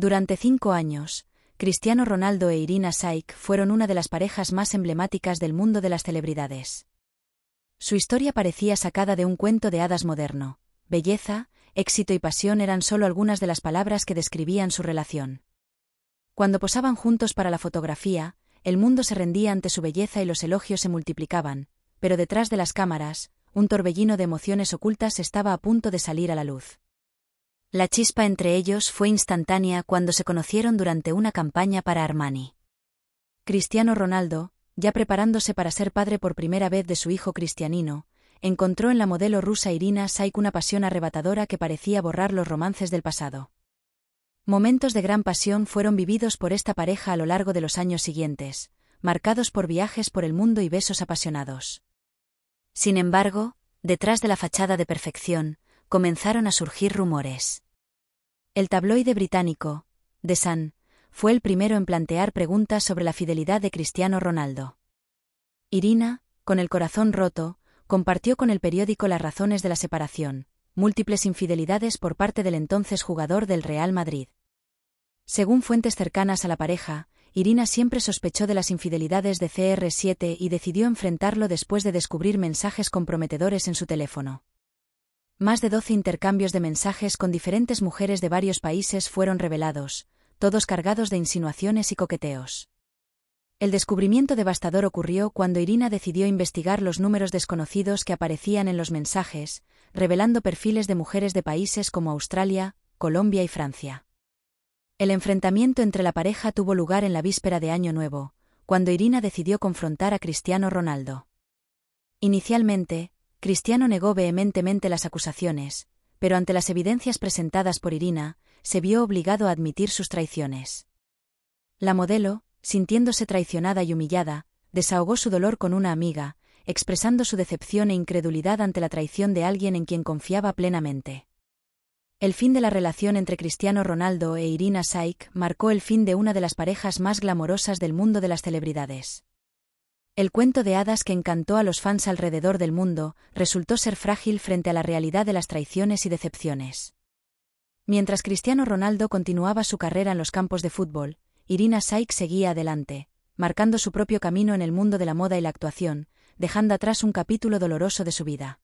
Durante cinco años, Cristiano Ronaldo e Irina Saik fueron una de las parejas más emblemáticas del mundo de las celebridades. Su historia parecía sacada de un cuento de hadas moderno. Belleza, éxito y pasión eran solo algunas de las palabras que describían su relación. Cuando posaban juntos para la fotografía, el mundo se rendía ante su belleza y los elogios se multiplicaban, pero detrás de las cámaras, un torbellino de emociones ocultas estaba a punto de salir a la luz. La chispa entre ellos fue instantánea cuando se conocieron durante una campaña para Armani. Cristiano Ronaldo, ya preparándose para ser padre por primera vez de su hijo Cristianino, encontró en la modelo rusa Irina Saik una pasión arrebatadora que parecía borrar los romances del pasado. Momentos de gran pasión fueron vividos por esta pareja a lo largo de los años siguientes, marcados por viajes por el mundo y besos apasionados. Sin embargo, detrás de la fachada de perfección, comenzaron a surgir rumores. El tabloide británico, The Sun, fue el primero en plantear preguntas sobre la fidelidad de Cristiano Ronaldo. Irina, con el corazón roto, compartió con el periódico las razones de la separación, múltiples infidelidades por parte del entonces jugador del Real Madrid. Según fuentes cercanas a la pareja, Irina siempre sospechó de las infidelidades de CR7 y decidió enfrentarlo después de descubrir mensajes comprometedores en su teléfono. Más de 12 intercambios de mensajes con diferentes mujeres de varios países fueron revelados, todos cargados de insinuaciones y coqueteos. El descubrimiento devastador ocurrió cuando Irina decidió investigar los números desconocidos que aparecían en los mensajes, revelando perfiles de mujeres de países como Australia, Colombia y Francia. El enfrentamiento entre la pareja tuvo lugar en la víspera de Año Nuevo, cuando Irina decidió confrontar a Cristiano Ronaldo. Inicialmente, Cristiano negó vehementemente las acusaciones, pero ante las evidencias presentadas por Irina, se vio obligado a admitir sus traiciones. La modelo, sintiéndose traicionada y humillada, desahogó su dolor con una amiga, expresando su decepción e incredulidad ante la traición de alguien en quien confiaba plenamente. El fin de la relación entre Cristiano Ronaldo e Irina Saik marcó el fin de una de las parejas más glamorosas del mundo de las celebridades. El cuento de hadas que encantó a los fans alrededor del mundo resultó ser frágil frente a la realidad de las traiciones y decepciones. Mientras Cristiano Ronaldo continuaba su carrera en los campos de fútbol, Irina Sykes seguía adelante, marcando su propio camino en el mundo de la moda y la actuación, dejando atrás un capítulo doloroso de su vida.